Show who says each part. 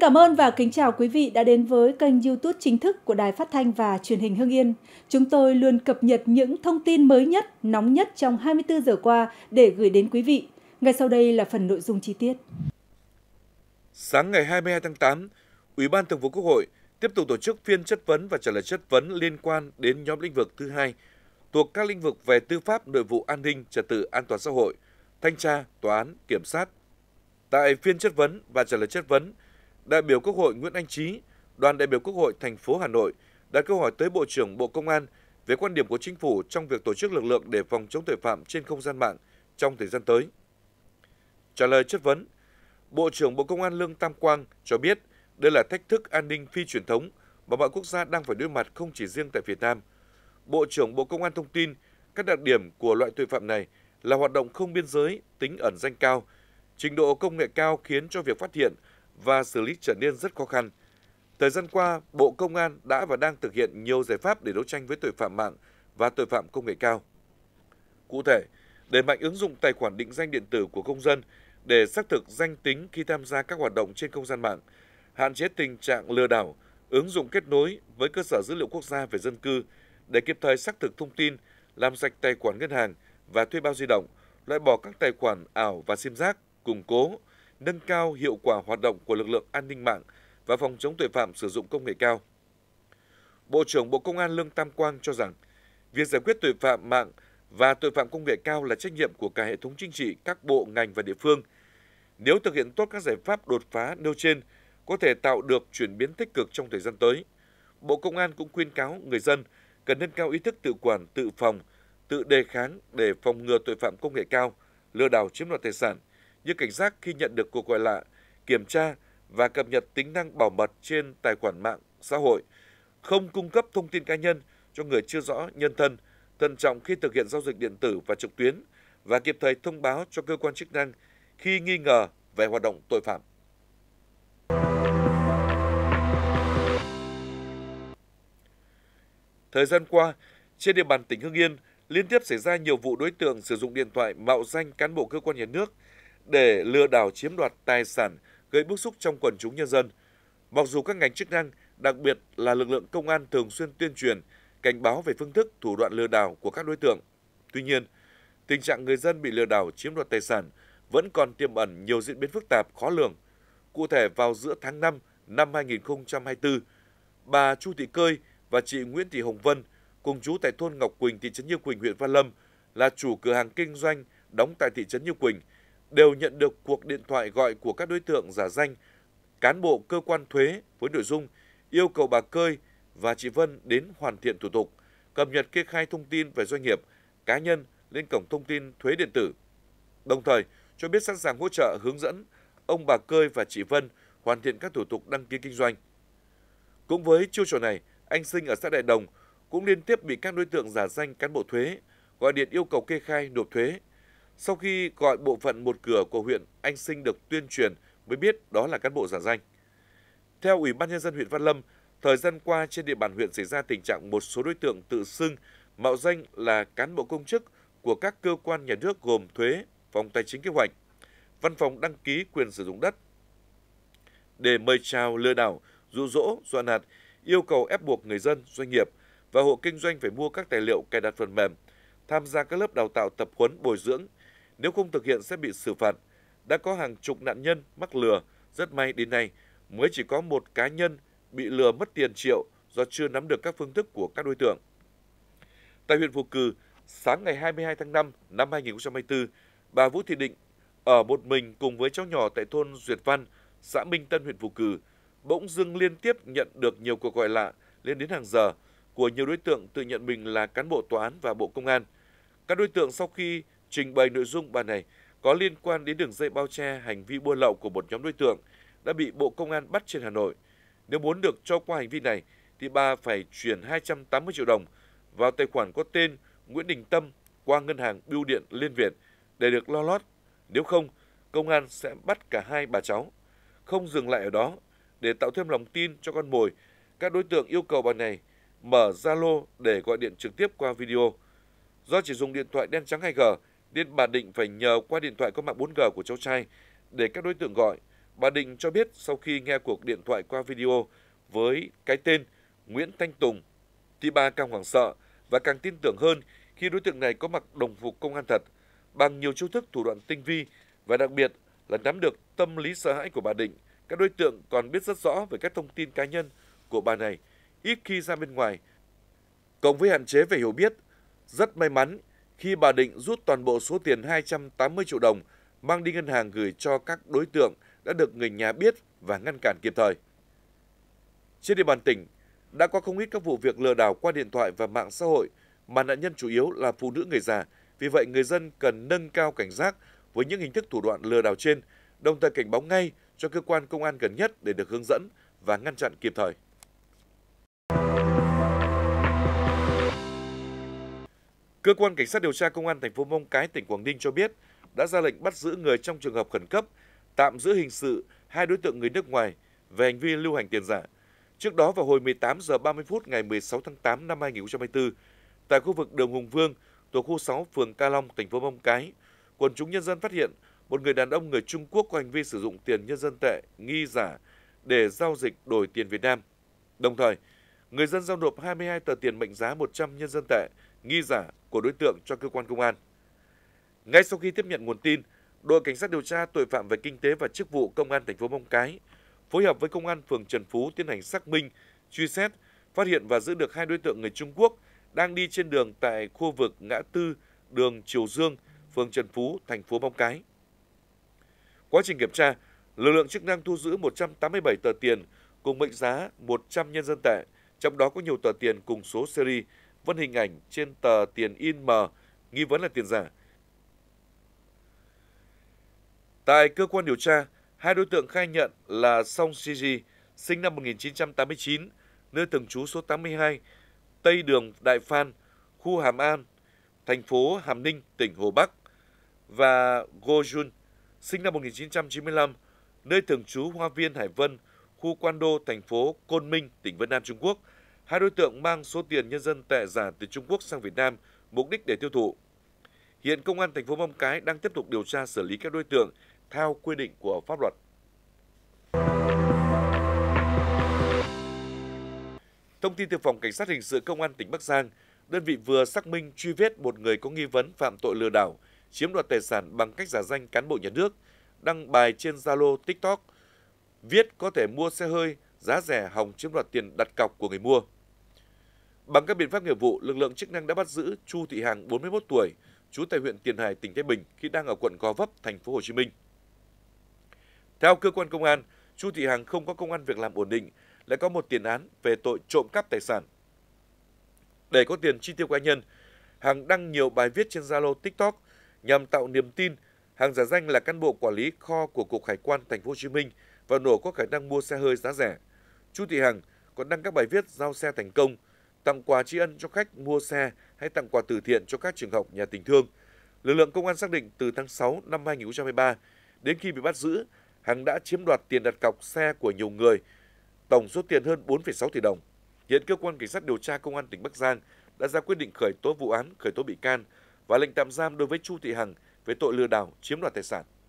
Speaker 1: cảm ơn và kính chào quý vị đã đến với kênh youtube chính thức của Đài Phát Thanh và Truyền hình Hưng Yên. Chúng tôi luôn cập nhật những thông tin mới nhất, nóng nhất trong 24 giờ qua để gửi đến quý vị. Ngay sau đây là phần nội dung chi tiết. Sáng ngày 22 tháng 8, Ủy ban Thường vụ Quốc hội tiếp tục tổ chức phiên chất vấn và trả lời chất vấn liên quan đến nhóm lĩnh vực thứ hai thuộc các lĩnh vực về tư pháp, nội vụ an ninh, trật tự an toàn xã hội, thanh tra, tòa án, kiểm sát. Tại phiên chất vấn và trả lời chất vấn, đại biểu Quốc hội Nguyễn Anh Trí, đoàn đại biểu Quốc hội thành phố Hà Nội đã câu hỏi tới Bộ trưởng Bộ Công an về quan điểm của chính phủ trong việc tổ chức lực lượng để phòng chống tội phạm trên không gian mạng trong thời gian tới. Trả lời chất vấn, Bộ trưởng Bộ Công an Lương Tam Quang cho biết đây là thách thức an ninh phi truyền thống mà mọi quốc gia đang phải đối mặt không chỉ riêng tại Việt Nam. Bộ trưởng Bộ Công an thông tin các đặc điểm của loại tội phạm này là hoạt động không biên giới, tính ẩn danh cao, trình độ công nghệ cao khiến cho việc phát hiện, và xử lý trở nên rất khó khăn. Thời gian qua, Bộ Công an đã và đang thực hiện nhiều giải pháp để đấu tranh với tội phạm mạng và tội phạm công nghệ cao. Cụ thể, đẩy mạnh ứng dụng tài khoản định danh điện tử của công dân để xác thực danh tính khi tham gia các hoạt động trên không gian mạng, hạn chế tình trạng lừa đảo, ứng dụng kết nối với cơ sở dữ liệu quốc gia về dân cư để kịp thời xác thực thông tin, làm sạch tài khoản ngân hàng và thuê bao di động, loại bỏ các tài khoản ảo và sim giác, củng cố, nâng cao hiệu quả hoạt động của lực lượng an ninh mạng và phòng chống tội phạm sử dụng công nghệ cao. Bộ trưởng Bộ Công an Lương Tam Quang cho rằng, việc giải quyết tội phạm mạng và tội phạm công nghệ cao là trách nhiệm của cả hệ thống chính trị, các bộ, ngành và địa phương. Nếu thực hiện tốt các giải pháp đột phá nêu trên, có thể tạo được chuyển biến tích cực trong thời gian tới. Bộ Công an cũng khuyên cáo người dân cần nâng cao ý thức tự quản, tự phòng, tự đề kháng để phòng ngừa tội phạm công nghệ cao, lừa đảo chiếm đoạt tài sản – như cảnh giác khi nhận được cuộc gọi lạ, kiểm tra và cập nhật tính năng bảo mật trên tài khoản mạng xã hội, không cung cấp thông tin cá nhân cho người chưa rõ nhân thân, thận trọng khi thực hiện giao dịch điện tử và trực tuyến và kịp thời thông báo cho cơ quan chức năng khi nghi ngờ về hoạt động tội phạm. Thời gian qua, trên địa bàn tỉnh Hưng Yên liên tiếp xảy ra nhiều vụ đối tượng sử dụng điện thoại mạo danh cán bộ cơ quan nhà nước – để lừa đảo chiếm đoạt tài sản gây bức xúc trong quần chúng nhân dân. Mặc dù các ngành chức năng, đặc biệt là lực lượng công an thường xuyên tuyên truyền, cảnh báo về phương thức thủ đoạn lừa đảo của các đối tượng. Tuy nhiên, tình trạng người dân bị lừa đảo chiếm đoạt tài sản vẫn còn tiềm ẩn nhiều diễn biến phức tạp khó lường. Cụ thể vào giữa tháng 5 năm 2024, bà Chu Thị Cơi và chị Nguyễn Thị Hồng Vân cùng chú tại thôn Ngọc Quỳnh, thị trấn Như Quỳnh, huyện Văn Lâm là chủ cửa hàng kinh doanh đóng tại thị trấn Như Quỳnh – đều nhận được cuộc điện thoại gọi của các đối tượng giả danh cán bộ cơ quan thuế với nội dung yêu cầu bà Cơi và chị Vân đến hoàn thiện thủ tục, cập nhật kê khai thông tin về doanh nghiệp, cá nhân lên cổng thông tin thuế điện tử. Đồng thời, cho biết sẵn sàng hỗ trợ hướng dẫn ông bà Cơi và chị Vân hoàn thiện các thủ tục đăng ký kinh doanh. Cũng với chiêu trò này, anh Sinh ở xã Đại Đồng cũng liên tiếp bị các đối tượng giả danh cán bộ thuế gọi điện yêu cầu kê khai nộp thuế sau khi gọi bộ phận một cửa của huyện, anh Sinh được tuyên truyền mới biết đó là cán bộ giả danh. Theo Ủy ban Nhân dân huyện Văn Lâm, thời gian qua trên địa bàn huyện xảy ra tình trạng một số đối tượng tự xưng mạo danh là cán bộ công chức của các cơ quan nhà nước gồm thuế, phòng tài chính kế hoạch, văn phòng đăng ký quyền sử dụng đất để mời chào lừa đảo, dụ dỗ, dọa nạt, yêu cầu ép buộc người dân, doanh nghiệp và hộ kinh doanh phải mua các tài liệu cài đặt phần mềm, tham gia các lớp đào tạo tập huấn bồi dưỡng nếu không thực hiện sẽ bị xử phạt. Đã có hàng chục nạn nhân mắc lừa, rất may đến nay mới chỉ có một cá nhân bị lừa mất tiền triệu do chưa nắm được các phương thức của các đối tượng. Tại huyện Phù Cử, sáng ngày 22 tháng 5 năm 2024, bà Vũ Thị Định ở một mình cùng với cháu nhỏ tại thôn Duyệt Văn, xã Minh Tân, huyện Phù Cử, bỗng dưng liên tiếp nhận được nhiều cuộc gọi lạ lên đến hàng giờ của nhiều đối tượng tự nhận mình là cán bộ tòa án và bộ công an. Các đối tượng sau khi trình bày nội dung bài này có liên quan đến đường dây bao che hành vi buôn lậu của một nhóm đối tượng đã bị Bộ Công an bắt trên Hà Nội. Nếu muốn được cho qua hành vi này, thì bà phải chuyển 280 triệu đồng vào tài khoản có tên Nguyễn Đình Tâm qua ngân hàng Bưu điện Liên Việt để được lo lót. Nếu không, công an sẽ bắt cả hai bà cháu. Không dừng lại ở đó, để tạo thêm lòng tin cho con mồi, các đối tượng yêu cầu bà này mở Zalo để gọi điện trực tiếp qua video. Do chỉ dùng điện thoại đen trắng 2G nên bà Định phải nhờ qua điện thoại có mạng 4G của cháu trai để các đối tượng gọi. Bà Định cho biết sau khi nghe cuộc điện thoại qua video với cái tên Nguyễn Thanh Tùng, thì bà càng hoảng sợ và càng tin tưởng hơn khi đối tượng này có mặc đồng phục công an thật bằng nhiều chiêu thức thủ đoạn tinh vi và đặc biệt là nắm được tâm lý sợ hãi của bà Định. Các đối tượng còn biết rất rõ về các thông tin cá nhân của bà này ít khi ra bên ngoài. Cộng với hạn chế về hiểu biết, rất may mắn khi bà định rút toàn bộ số tiền 280 triệu đồng mang đi ngân hàng gửi cho các đối tượng đã được người nhà biết và ngăn cản kịp thời. Trên địa bàn tỉnh, đã có không ít các vụ việc lừa đảo qua điện thoại và mạng xã hội mà nạn nhân chủ yếu là phụ nữ người già. Vì vậy, người dân cần nâng cao cảnh giác với những hình thức thủ đoạn lừa đảo trên, đồng thời cảnh báo ngay cho cơ quan công an gần nhất để được hướng dẫn và ngăn chặn kịp thời. Cơ quan cảnh sát điều tra công an thành phố Mông Cái tỉnh Quảng Ninh cho biết đã ra lệnh bắt giữ người trong trường hợp khẩn cấp, tạm giữ hình sự hai đối tượng người nước ngoài về hành vi lưu hành tiền giả. Trước đó vào hồi 18 giờ 30 phút ngày 16 tháng 8 năm 2024, tại khu vực đường Hùng Vương, thuộc khu 6 phường Ca Long, thành phố Mông Cái, quần chúng nhân dân phát hiện một người đàn ông người Trung Quốc có hành vi sử dụng tiền nhân dân tệ nghi giả để giao dịch đổi tiền Việt Nam. Đồng thời, người dân giao nộp 22 tờ tiền mệnh giá 100 nhân dân tệ nghi giả của đối tượng cho cơ quan công an. Ngay sau khi tiếp nhận nguồn tin, đội cảnh sát điều tra tội phạm về kinh tế và chức vụ công an thành phố Mông Cái phối hợp với công an phường Trần Phú tiến hành xác minh, truy xét, phát hiện và giữ được hai đối tượng người Trung Quốc đang đi trên đường tại khu vực ngã tư đường Triều Dương, phường Trần Phú, thành phố Mông Cái. Quá trình kiểm tra, lực lượng chức năng thu giữ 187 tờ tiền cùng mệnh giá 100 nhân dân tệ, trong đó có nhiều tờ tiền cùng số seri vân hình ảnh trên tờ tiền in mờ, nghi vấn là tiền giả. Tại cơ quan điều tra, hai đối tượng khai nhận là Song Siji, sinh năm 1989, nơi thường trú số 82, Tây đường Đại Phan, khu Hàm An, thành phố Hàm Ninh, tỉnh Hồ Bắc và Go Jun, sinh năm 1995, nơi thường trú Hoa viên Hải Vân, khu Quan Đô, thành phố Côn Minh, tỉnh Vân Nam Trung Quốc Hai đối tượng mang số tiền nhân dân tệ giả từ Trung Quốc sang Việt Nam mục đích để tiêu thụ. Hiện công an thành phố Mông Cái đang tiếp tục điều tra xử lý các đối tượng theo quy định của pháp luật. Thông tin từ phòng cảnh sát hình sự công an tỉnh Bắc Giang, đơn vị vừa xác minh truy vết một người có nghi vấn phạm tội lừa đảo, chiếm đoạt tài sản bằng cách giả danh cán bộ nhà nước, đăng bài trên Zalo, TikTok, viết có thể mua xe hơi giá rẻ hòng chiếm đoạt tiền đặt cọc của người mua. Bằng các biện pháp nghiệp vụ, lực lượng chức năng đã bắt giữ Chu Thị Hằng, 41 tuổi, trú tại huyện Tiền Hải, tỉnh Thái Bình khi đang ở quận Gò Vấp, thành phố Hồ Chí Minh. Theo cơ quan công an, Chu Thị Hằng không có công an việc làm ổn định, lại có một tiền án về tội trộm cắp tài sản. Để có tiền chi tiêu cá nhân, Hằng đăng nhiều bài viết trên Zalo, TikTok nhằm tạo niềm tin Hằng giả danh là cán bộ quản lý kho của cục hải quan thành phố Hồ Chí Minh và nổ có khả năng mua xe hơi giá rẻ. Chu Thị Hằng còn đăng các bài viết giao xe thành công, tặng quà tri ân cho khách mua xe hay tặng quà từ thiện cho các trường học nhà tình thương. Lực lượng công an xác định từ tháng 6 năm 2023 đến khi bị bắt giữ, Hằng đã chiếm đoạt tiền đặt cọc xe của nhiều người, tổng số tiền hơn 4,6 tỷ đồng. Hiện cơ quan cảnh sát điều tra công an tỉnh Bắc Giang đã ra quyết định khởi tố vụ án, khởi tố bị can và lệnh tạm giam đối với Chu Thị Hằng về tội lừa đảo chiếm đoạt tài sản.